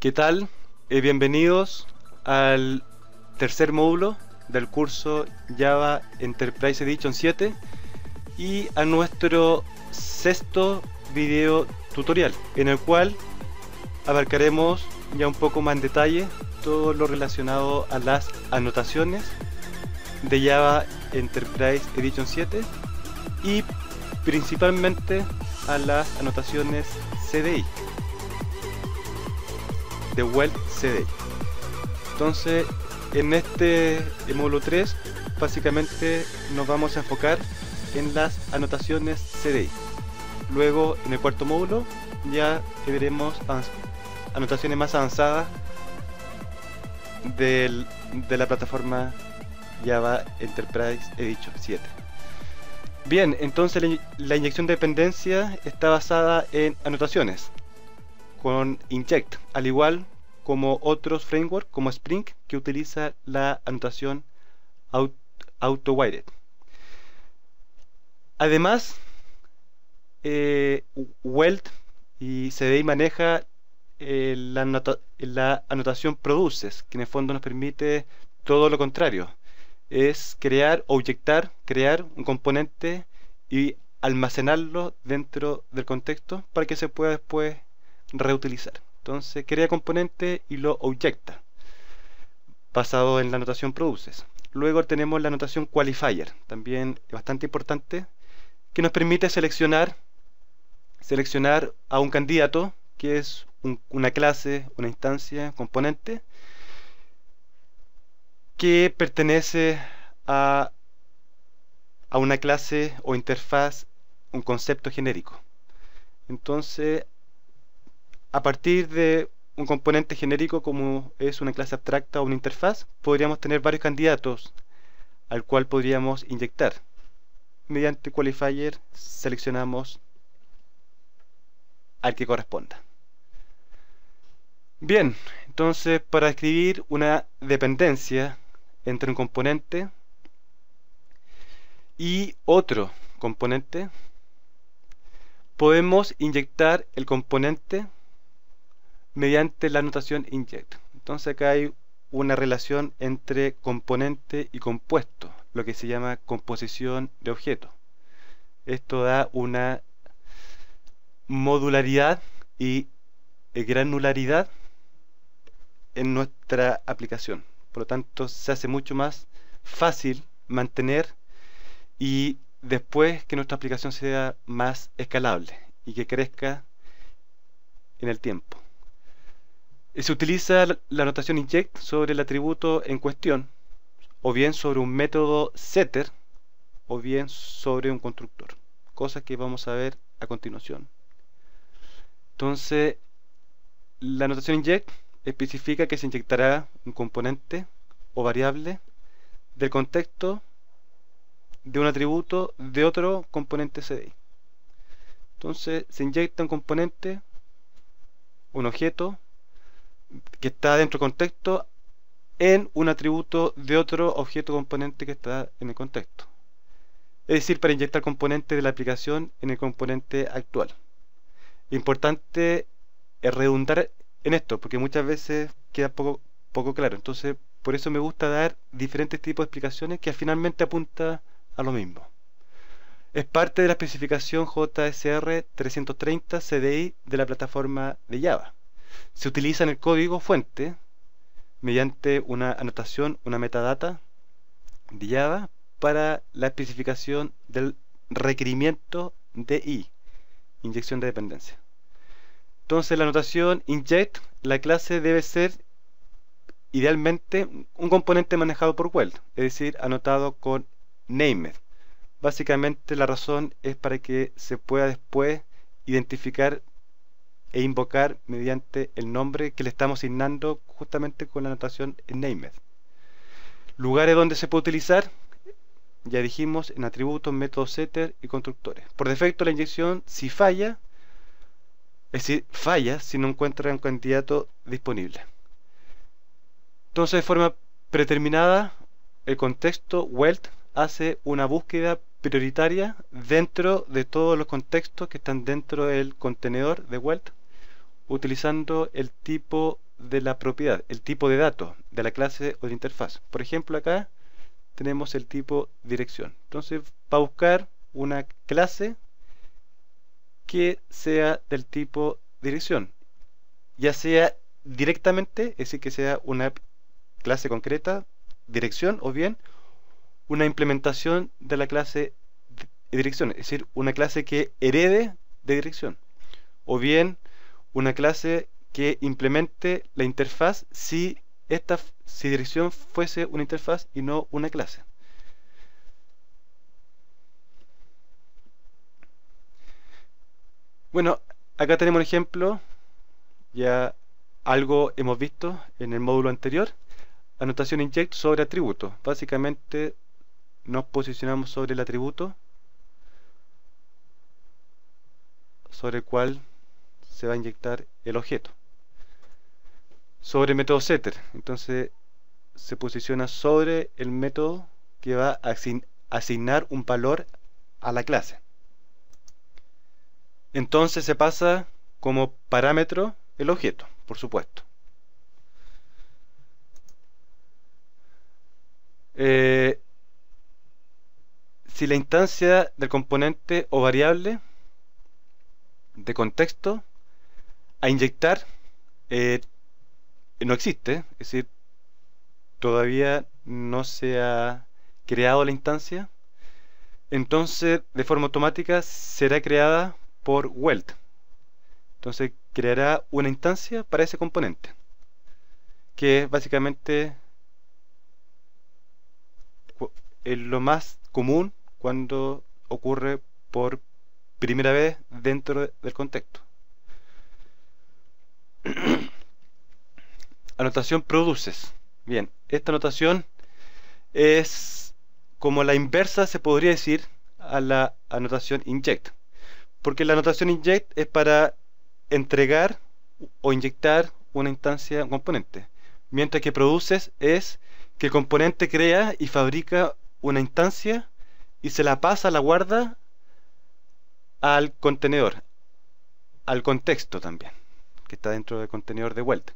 ¿Qué tal? Eh, bienvenidos al tercer módulo del curso Java Enterprise Edition 7 y a nuestro sexto video tutorial en el cual abarcaremos ya un poco más en detalle todo lo relacionado a las anotaciones de Java Enterprise Edition 7 y principalmente a las anotaciones CDI de Web well CDI entonces en este módulo 3 básicamente nos vamos a enfocar en las anotaciones CDI. Luego en el cuarto módulo ya veremos anotaciones más avanzadas de la plataforma Java Enterprise Edition 7. Bien, entonces la, inyección de dependencia está basada en anotaciones con inject, al igual que como otros frameworks como Spring que utiliza la anotación auto wired Además, eh, Weld y CDI maneja eh, la, anotación produces, que en el fondo nos permite todo lo contrario. Es crear, objetar, crear un componente y almacenarlo dentro del contexto para que se pueda después reutilizar. Entonces crea componente y lo objecta, basado en la notación produces. Luego tenemos la notación qualifier, también bastante importante, que nos permite seleccionar, seleccionar a un candidato, que es una clase, una instancia, componente, que pertenece a, a una clase o interfaz, un concepto genérico. Entonces, a partir de un componente genérico como es una clase abstracta o una interfaz, podríamos tener varios candidatos al cual podríamos inyectar. Mediante qualifier seleccionamos al que corresponda. Bien, entonces para escribir una dependencia entre un componente y otro componente, podemos inyectar el componente mediante la notación inject. Entonces acá hay una relación entre componente y compuesto, lo que se llama composición de objeto. Esto da una modularidad y granularidad en nuestra aplicación. Por lo tanto, se hace mucho más fácil mantener y después que nuestra aplicación sea más escalable y que crezca en el tiempo. Se utiliza la notación inject sobre el atributo en cuestión, o bien sobre un método setter, o bien sobre un constructor, cosa que vamos a ver a continuación. Entonces, la notación inject especifica que se inyectará un componente o variable del contexto de un atributo de otro componente CDI. Entonces se inyecta un componente, un objeto que está dentro del contexto en un atributo de otro objeto componente que está en el contexto. Es decir, para inyectar componentes de la aplicación en el componente actual. Importante es redundar en esto, porque muchas veces queda poco, poco claro. Entonces, por eso me gusta dar diferentes tipos de explicaciones que finalmente apunta a lo mismo. Es parte de la especificación JSR 330 CDI de la plataforma de Java se utiliza en el código fuente mediante una anotación, una metadata de para la especificación del requerimiento de I, inyección de dependencia. Entonces la anotación inject, la clase debe ser idealmente un componente manejado por Weld, es decir, anotado con named. Básicamente la razón es para que se pueda después identificar e invocar mediante el nombre que le estamos asignando justamente con la anotación named. Lugares donde se puede utilizar, ya dijimos en atributos, métodos setter y constructores. Por defecto la inyección si falla, es decir, falla si no encuentra un candidato disponible. Entonces de forma predeterminada, el contexto welt hace una búsqueda prioritaria dentro de todos los contextos que están dentro del contenedor de Welt utilizando el tipo de la propiedad, el tipo de dato de la clase o de interfaz. Por ejemplo, acá tenemos el tipo dirección. Entonces va a buscar una clase que sea del tipo dirección, ya sea directamente, es decir, que sea una clase concreta, dirección, o bien una implementación de la clase dirección, es decir, una clase que herede de dirección, o bien una clase que implemente la interfaz si esta si dirección fuese una interfaz y no una clase. Bueno, acá tenemos un ejemplo, ya algo hemos visto en el módulo anterior, anotación inject sobre atributo. Básicamente nos posicionamos sobre el atributo sobre el cual se va a inyectar el objeto. Sobre método setter, entonces se posiciona sobre el método que va a asignar un valor a la clase. Entonces se pasa como parámetro el objeto, por supuesto. Eh, si la instancia del componente o variable de contexto a inyectar eh, no existe, es decir, todavía no se ha creado la instancia. Entonces, de forma automática será creada por Weld. Entonces, creará una instancia para ese componente, que es básicamente lo más común cuando ocurre por primera vez dentro del contexto. anotación produces. Bien, esta anotación es como la inversa, se podría decir, a la anotación inject. Porque la anotación inject es para entregar o inyectar una instancia, un componente. Mientras que produces es que el componente crea y fabrica una instancia y se la pasa, la guarda al contenedor, al contexto también que está dentro del contenedor de vuelta.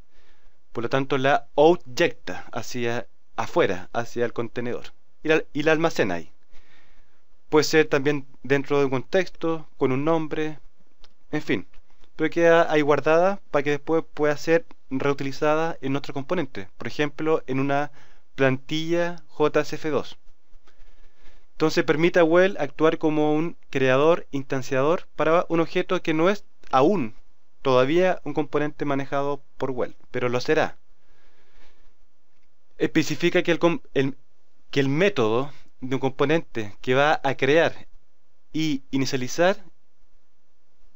Por lo tanto, la objecta hacia afuera, hacia el contenedor, y la, almacena ahí. Puede ser también dentro de un contexto, con un nombre, en fin. Pero queda ahí guardada para que después pueda ser reutilizada en otro componente, por ejemplo, en una plantilla JSF2. Entonces permite a Well actuar como un creador instanciador para un objeto que no es aún todavía un componente manejado por Weld, pero lo será. Especifica que el, que el método de un componente que va a crear y inicializar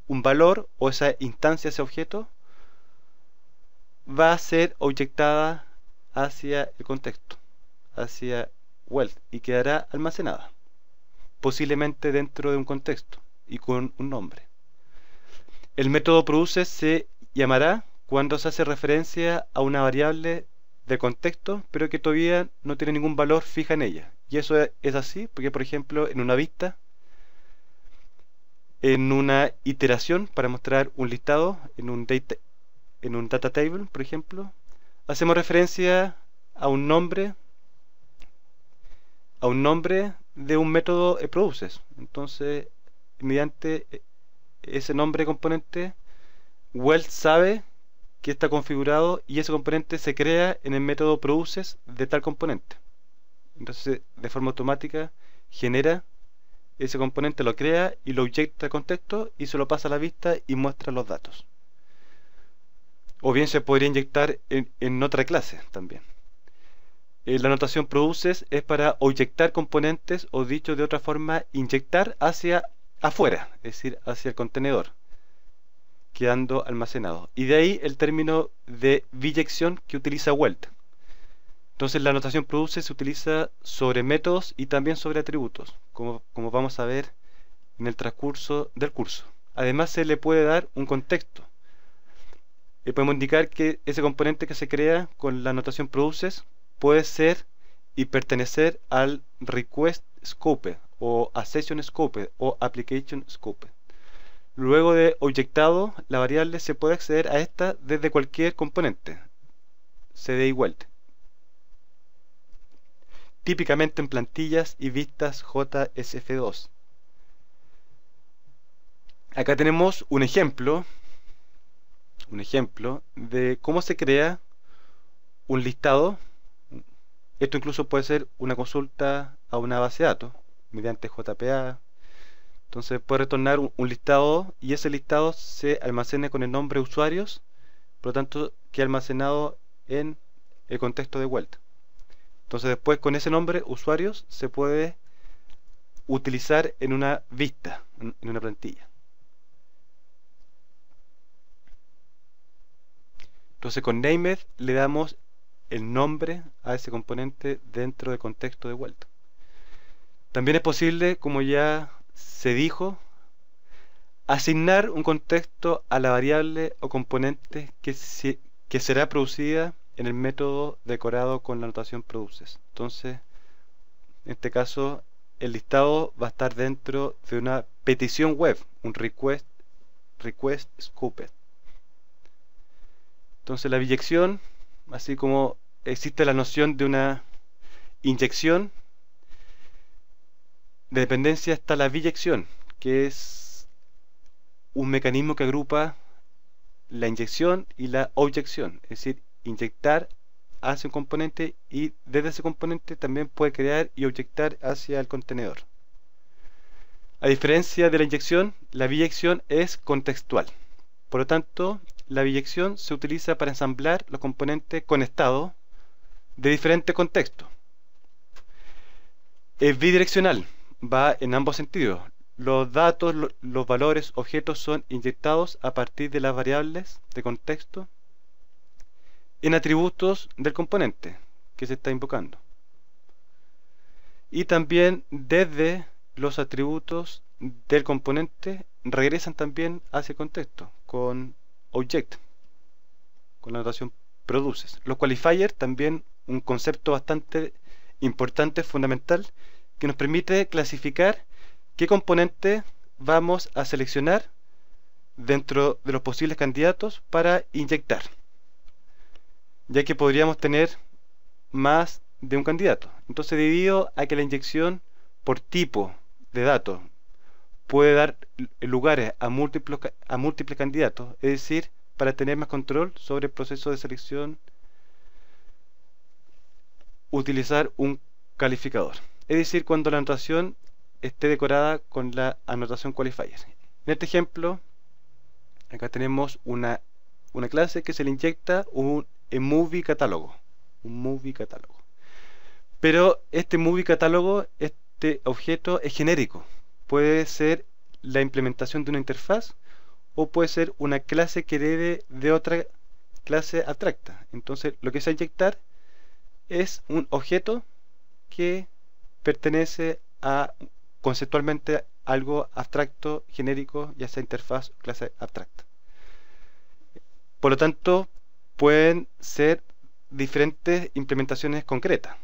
un valor o esa instancia, ese objeto, va a ser Obyectada hacia el contexto, hacia Weld, y quedará almacenada, posiblemente dentro de un contexto y con un nombre. El método produce se llamará cuando se hace referencia a una variable de contexto, pero que todavía no tiene ningún valor fija en ella. Y eso es así, porque por ejemplo en una vista, en una iteración para mostrar un listado, en un data, un data table, por ejemplo, hacemos referencia a un nombre, a un nombre de un método produces. Entonces, mediante ese nombre de componente, Weld sabe que está configurado y ese componente se crea en el método produces de tal componente. Entonces, de forma automática, genera ese componente, lo crea y lo inyecta al contexto y se lo pasa a la vista y muestra los datos. O bien se podría inyectar en, otra clase también. Eh, la anotación produces es para inyectar componentes o dicho de otra forma, inyectar hacia afuera, es decir, hacia el contenedor, quedando almacenado. Y de ahí el término de biyección que utiliza Welt. Entonces la anotación produce se utiliza sobre métodos y también sobre atributos, como, como vamos a ver en el transcurso del curso. Además se le puede dar un contexto. y podemos indicar que ese componente que se crea con la anotación produces puede ser y pertenecer al request scope, o accession Scope o Application Scope. Luego de objectado la variable se puede acceder a esta desde cualquier componente, cd igual. Típicamente en plantillas y vistas JSF2. Acá tenemos un ejemplo, un ejemplo de cómo se crea un listado. Esto incluso puede ser una consulta a una base de datos mediante JPA. Entonces puede retornar un, listado y ese listado se almacena con el nombre usuarios, por lo tanto queda almacenado en el contexto de vuelta. Entonces después con ese nombre usuarios se puede utilizar en una vista, en, una plantilla. Entonces con named le damos el nombre a ese componente dentro del contexto de vuelta. También es posible, como ya se dijo, asignar un contexto a la variable o componente que, será producida en el método decorado con la notación produces. Entonces, en este caso, el listado va a estar dentro de una petición web, un request, request scooped. Entonces la inyección, así como existe la noción de una inyección, de dependencia está la biyección, que es un mecanismo que agrupa la inyección y la obyección, es decir, inyectar hacia un componente y desde ese componente también puede crear y obyectar hacia el contenedor. A diferencia de la inyección, la biyección es contextual. Por lo tanto, la biyección se utiliza para ensamblar los componentes con estado de diferente contexto. Es bidireccional, va en ambos sentidos. Los datos, los valores, objetos son inyectados a partir de las variables de contexto en atributos del componente que se está invocando. Y también desde los atributos del componente regresan también hacia el contexto con object, con la notación produces. Los qualifiers también un concepto bastante importante, fundamental, que nos permite clasificar qué componente vamos a seleccionar dentro de los posibles candidatos para inyectar ya que podríamos tener más de un candidato entonces debido a que la inyección por tipo de datos puede dar lugares a múltiples, a múltiples candidatos es decir para tener más control sobre el proceso de selección utilizar un calificador es decir, cuando la anotación esté decorada con la anotación qualifier. En este ejemplo, acá tenemos una, una clase que se le inyecta un movie catálogo, un movie Pero este movie catálogo, este objeto es genérico. Puede ser la implementación de una interfaz o puede ser una clase que debe de otra clase abstracta. Entonces, lo que se inyecta inyectar es un objeto que pertenece a conceptualmente algo abstracto, genérico, ya sea interfaz o clase abstracta. Por lo tanto, pueden ser diferentes implementaciones concretas.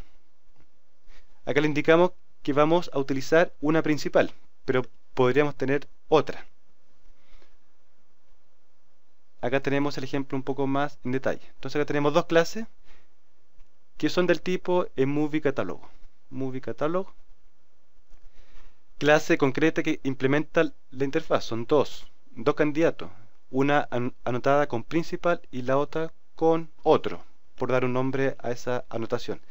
Acá le indicamos que vamos a utilizar una principal, pero podríamos tener otra. Acá tenemos el ejemplo un poco más en detalle. Entonces acá tenemos dos clases que son del tipo en catálogo. Movie Catalog, clase concreta que implementa la interfaz. Son dos, dos candidatos, una anotada con principal y la otra con otro, por dar un nombre a esa anotación.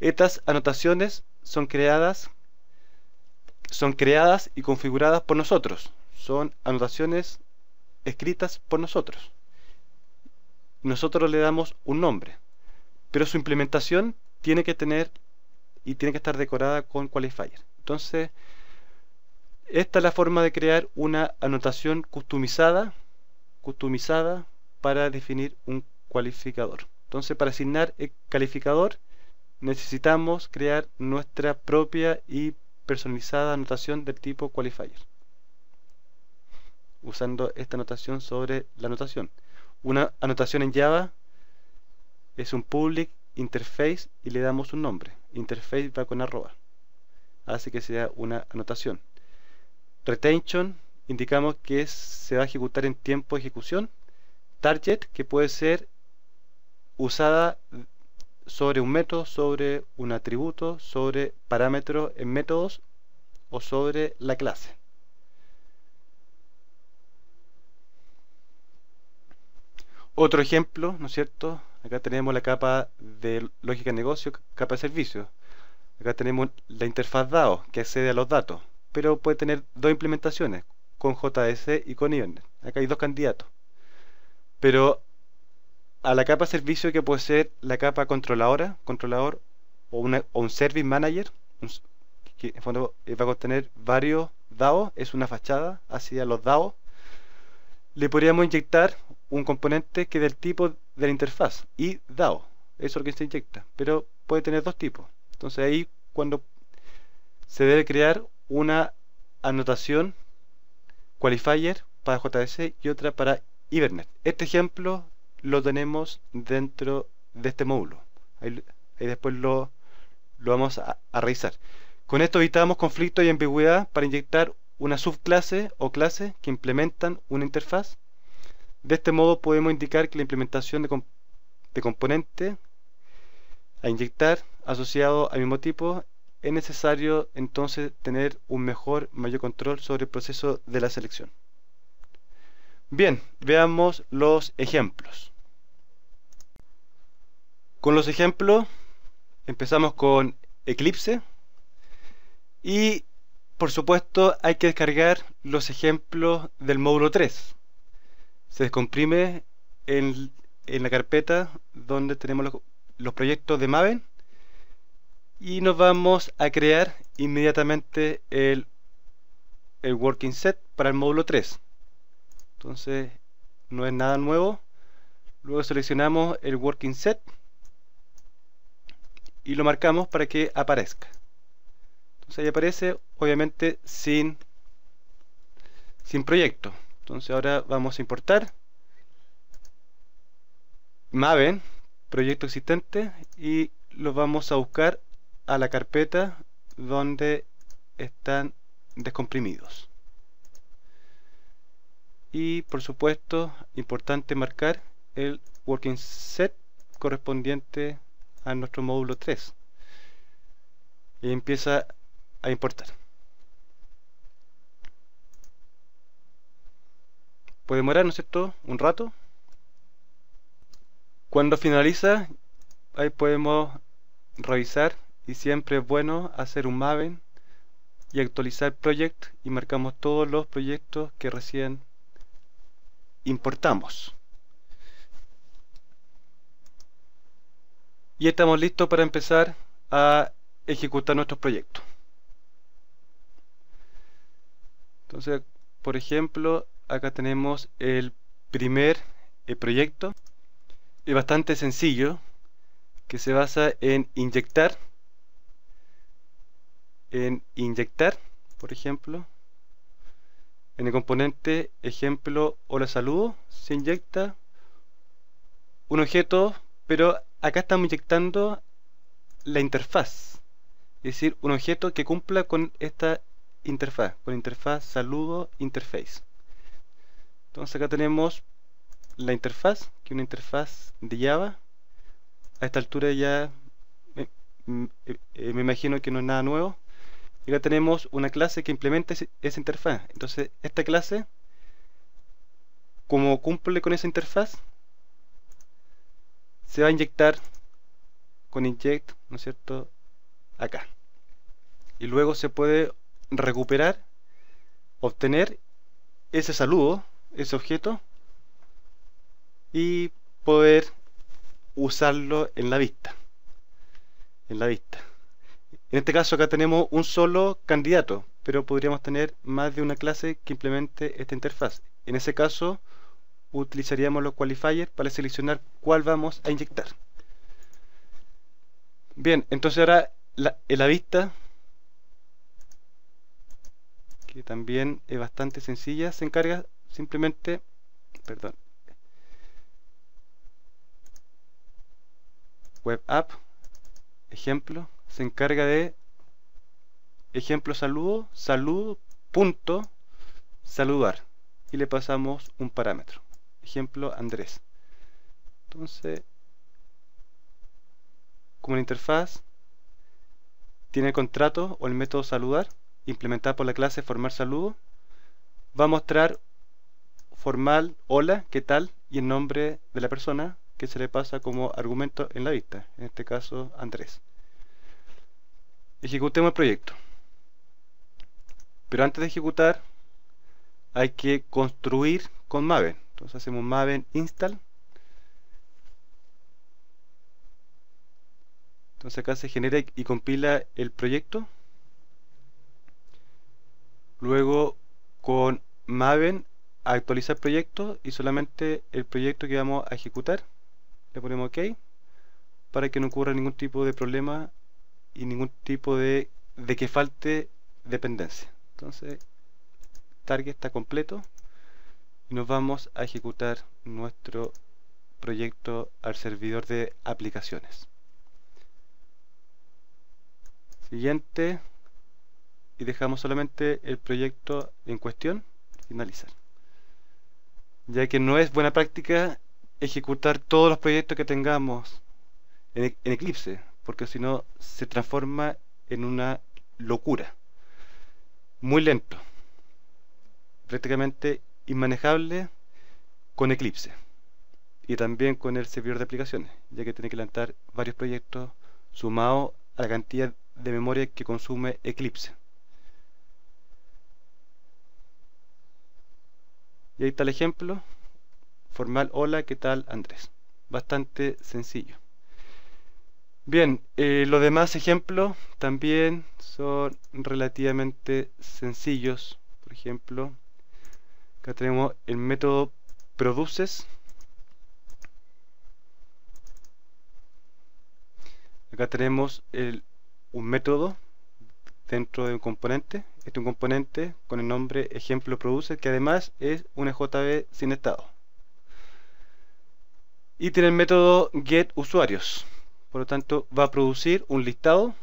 Estas anotaciones son creadas, son creadas y configuradas por nosotros. Son anotaciones escritas por nosotros. Nosotros le damos un nombre, pero su implementación tiene que tener y tiene que estar decorada con qualifier. Entonces, esta es la forma de crear una anotación customizada, customizada para definir un cualificador. Entonces, para asignar el calificador, necesitamos crear nuestra propia y personalizada anotación del tipo qualifier usando esta anotación sobre la anotación. Una anotación en Java es un public interface y le damos un nombre interface va con arroba hace que sea una anotación retention indicamos que se va a ejecutar en tiempo de ejecución target que puede ser usada sobre un método, sobre un atributo, sobre parámetros en métodos o sobre la clase. Otro ejemplo, ¿no es cierto? Acá tenemos la capa de lógica de negocio, capa de servicios. Acá tenemos la interfaz DAO que accede a los datos, pero puede tener dos implementaciones, con JS y con Ion. Acá hay dos candidatos. Pero a la capa servicio que puede ser la capa controladora, controlador o, una, un service manager, que en fondo eh, va a contener varios DAO, es una fachada hacia los DAO. Le podríamos inyectar un componente que del tipo de la interfaz y DAO. Eso es lo que se inyecta. Pero puede tener dos tipos. Entonces ahí cuando se debe crear una anotación qualifier para JDC y otra para Ibernet. Este ejemplo lo tenemos dentro de este módulo. Ahí, después lo, lo vamos a, a, revisar. Con esto evitamos conflicto y ambigüedad para inyectar una subclase o clase que implementan una interfaz de este modo podemos indicar que la implementación de, componente a inyectar asociado al mismo tipo es necesario entonces tener un mejor, mayor control sobre el proceso de la selección. Bien, veamos los ejemplos. Con los ejemplos empezamos con Eclipse y por supuesto hay que descargar los ejemplos del módulo 3 se descomprime en, la carpeta donde tenemos los, proyectos de Maven y nos vamos a crear inmediatamente el, working set para el módulo 3 entonces no es nada nuevo luego seleccionamos el working set y lo marcamos para que aparezca entonces ahí aparece obviamente sin sin proyecto entonces ahora vamos a importar Maven proyecto existente y lo vamos a buscar a la carpeta donde están descomprimidos y por supuesto importante marcar el working set correspondiente a nuestro módulo 3 y empieza a importar puede demorar, ¿no es cierto?, un rato. Cuando finaliza, ahí podemos revisar y siempre es bueno hacer un Maven y actualizar project y marcamos todos los proyectos que recién importamos. Y estamos listos para empezar a ejecutar nuestros proyectos. Entonces, por ejemplo, acá tenemos el primer eh, proyecto es bastante sencillo que se basa en inyectar en inyectar por ejemplo en el componente ejemplo hola saludo se inyecta un objeto pero acá estamos inyectando la interfaz es decir un objeto que cumpla con esta interfaz con interfaz saludo interface entonces acá tenemos la interfaz, que es una interfaz de Java. A esta altura ya eh, eh, eh, me, imagino que no es nada nuevo. Y acá tenemos una clase que implementa esa interfaz. Entonces esta clase, como cumple con esa interfaz, se va a inyectar con inject, ¿no es cierto?, acá. Y luego se puede recuperar, obtener ese saludo ese objeto y poder usarlo en la vista. En la vista. En este caso acá tenemos un solo candidato, pero podríamos tener más de una clase que implemente esta interfaz. En ese caso utilizaríamos los qualifiers para seleccionar cuál vamos a inyectar. Bien, entonces ahora en la vista, que también es bastante sencilla, se encarga simplemente, perdón, web app, ejemplo, se encarga de ejemplo saludo, saludo, punto, saludar. Y le pasamos un parámetro. Ejemplo Andrés. Entonces, como la interfaz tiene el contrato o el método saludar, implementado por la clase formar saludo, va a mostrar formal hola, ¿qué tal? y el nombre de la persona que se le pasa como argumento en la vista, en este caso Andrés. Ejecutemos el proyecto. Pero antes de ejecutar hay que construir con Maven. Entonces hacemos Maven install. Entonces acá se genera y compila el proyecto. Luego con Maven actualizar proyecto y solamente el proyecto que vamos a ejecutar le ponemos ok para que no ocurra ningún tipo de problema y ningún tipo de, de que falte dependencia entonces target está completo y nos vamos a ejecutar nuestro proyecto al servidor de aplicaciones siguiente y dejamos solamente el proyecto en cuestión finalizar ya que no es buena práctica ejecutar todos los proyectos que tengamos e-, en, Eclipse, porque si no se transforma en una locura. Muy lento, prácticamente inmanejable con Eclipse y también con el servidor de aplicaciones, ya que tiene que lanzar varios proyectos sumados a la cantidad de memoria que consume Eclipse. Y ahí está el ejemplo. Formal, hola, ¿qué tal Andrés? Bastante sencillo. Bien, eh, los demás ejemplos también son relativamente sencillos. Por ejemplo, acá tenemos el método produces. Acá tenemos un método dentro de un componente este es un componente con el nombre ejemplo produce que además es un JB sin estado. Y tiene el método get usuarios. Por lo tanto, va a producir un listado,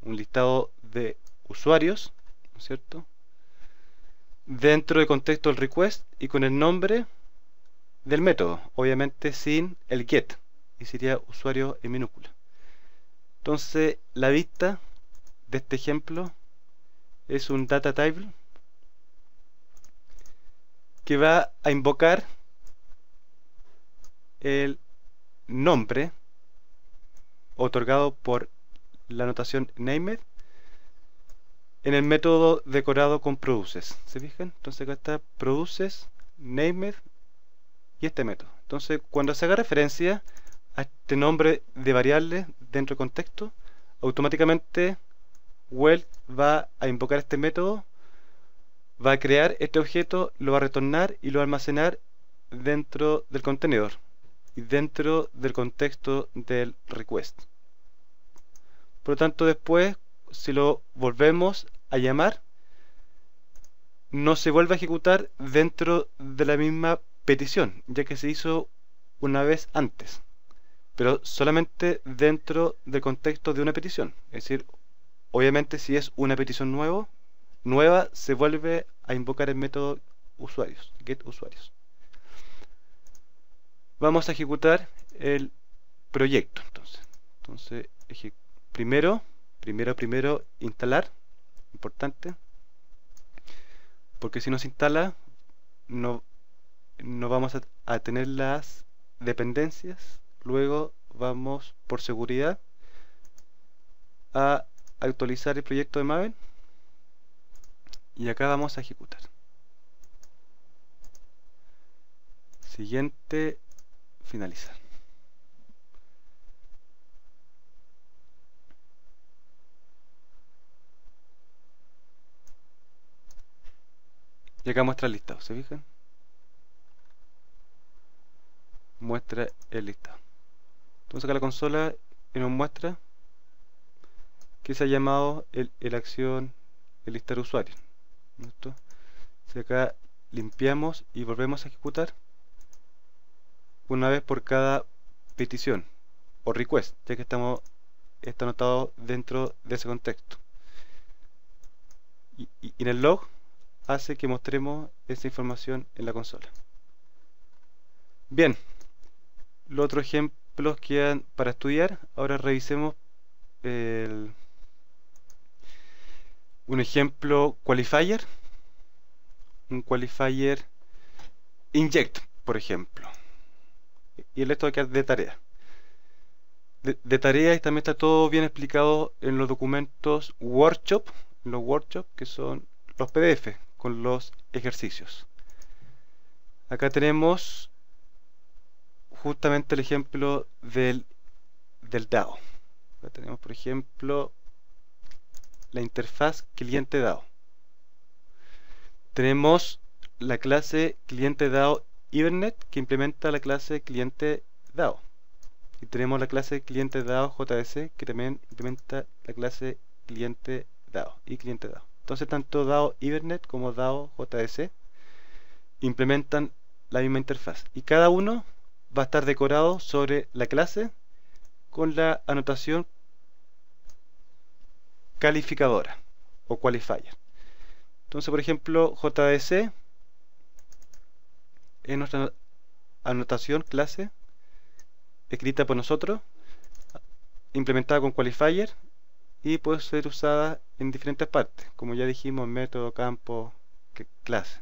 un listado de usuarios, cierto? Dentro de contexto del request y con el nombre del método, obviamente sin el get, y sería usuario en minúscula. Entonces, la vista de este ejemplo es un data table que va a invocar el nombre otorgado por la notación named en el método decorado con produces. ¿Se fijan? Entonces acá está produces, named y este método. Entonces cuando se haga referencia a este nombre de variable dentro del contexto, automáticamente Weld va a invocar este método, va a crear este objeto, lo va a retornar y lo va a almacenar dentro del contenedor y dentro del contexto del request. Por lo tanto, después, si lo volvemos a llamar, no se vuelve a ejecutar dentro de la misma petición, ya que se hizo una vez antes, pero solamente dentro del contexto de una petición, es decir, Obviamente si es una petición nuevo, nueva, se vuelve a invocar el método usuarios, get usuarios. Vamos a ejecutar el proyecto entonces. Entonces, primero, primero, primero instalar, importante, porque si no se instala no, no vamos a, a tener las dependencias, luego vamos por seguridad a actualizar el proyecto de Maven y acá vamos a ejecutar siguiente finalizar y acá muestra el listado, ¿se fijan? muestra el listado entonces acá la consola y nos muestra que se ha llamado el, acción el listar usuario si acá limpiamos y volvemos a ejecutar una vez por cada petición o request ya que estamos está anotado dentro de ese contexto y, y en el log hace que mostremos esa información en la consola bien los otros ejemplos quedan para estudiar ahora revisemos el un ejemplo qualifier, un qualifier inject, por ejemplo. Y el esto de de tarea. De, tarea también está todo bien explicado en los documentos workshop, los workshop que son los PDF con los ejercicios. Acá tenemos justamente el ejemplo del, del DAO. Acá tenemos, por ejemplo, la interfaz cliente DAO. Tenemos la clase cliente DAO Ibernet que implementa la clase cliente DAO. Y tenemos la clase cliente DAO JS que también implementa la clase cliente DAO y cliente DAO. Entonces tanto DAO Ibernet como DAO JS implementan la misma interfaz y cada uno va a estar decorado sobre la clase con la anotación calificadora o qualifier. Entonces, por ejemplo, JDC es nuestra anotación clase escrita por nosotros, implementada con qualifier y puede ser usada en diferentes partes, como ya dijimos, método, campo, clase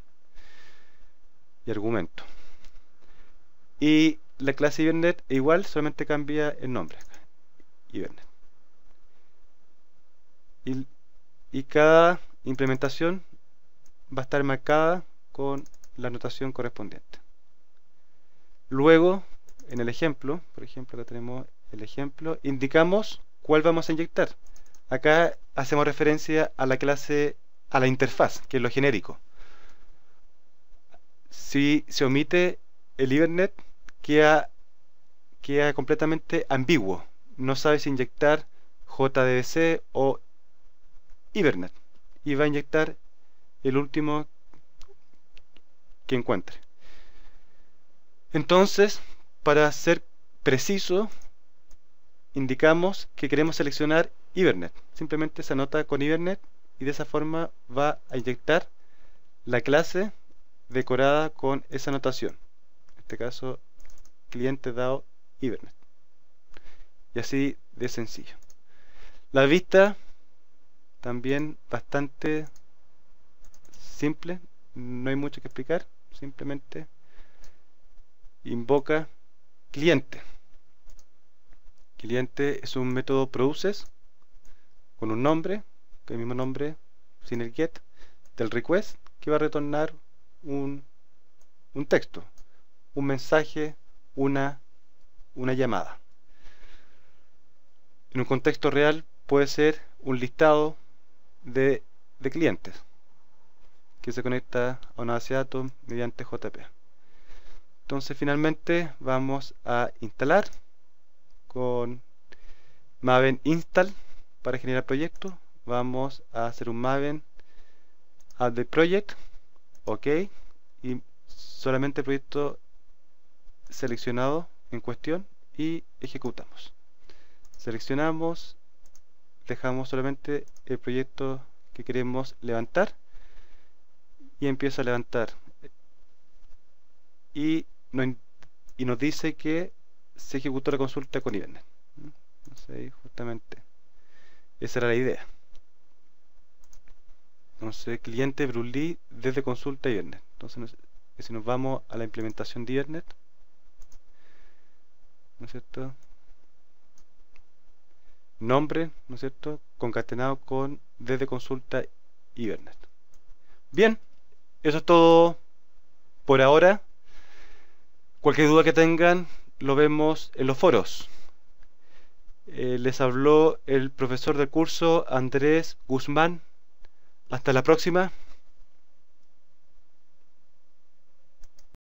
y argumento. Y la clase Ibernet es igual, solamente cambia el nombre. Ibernet y, cada implementación va a estar marcada con la anotación correspondiente. Luego, en el ejemplo, por ejemplo, acá tenemos el ejemplo, indicamos cuál vamos a inyectar. Acá hacemos referencia a la clase, a la interfaz, que es lo genérico. Si se omite el Ibernet, queda, queda completamente ambiguo. No sabes inyectar JDBC o Ibernet y va a inyectar el último que encuentre. Entonces, para ser preciso, indicamos que queremos seleccionar Ibernet. Simplemente se anota con Ibernet y de esa forma va a inyectar la clase decorada con esa anotación. En este caso, cliente dado Ibernet. Y así de sencillo. La vista también bastante simple, no hay mucho que explicar, simplemente invoca cliente. Cliente es un método produces con un nombre, el mismo nombre sin el get del request que va a retornar un, texto, un mensaje, una, una llamada. En un contexto real puede ser un listado, de, clientes que se conecta a una base datos mediante JP. Entonces finalmente vamos a instalar con Maven install para generar proyectos. Vamos a hacer un Maven add the project, ok, y solamente el proyecto seleccionado en cuestión y ejecutamos. Seleccionamos dejamos solamente el proyecto que queremos levantar y empieza a levantar y nos, dice que se ejecutó la consulta con Ibernet entonces justamente esa era la idea entonces cliente Brulí desde consulta Ibernet entonces si nos vamos a la implementación de Ibernet ¿no es cierto? nombre, ¿no es cierto?, concatenado con desde consulta Ibernet. Bien, eso es todo por ahora. Cualquier duda que tengan, lo vemos en los foros. Eh, les habló el profesor del curso Andrés Guzmán. Hasta la próxima.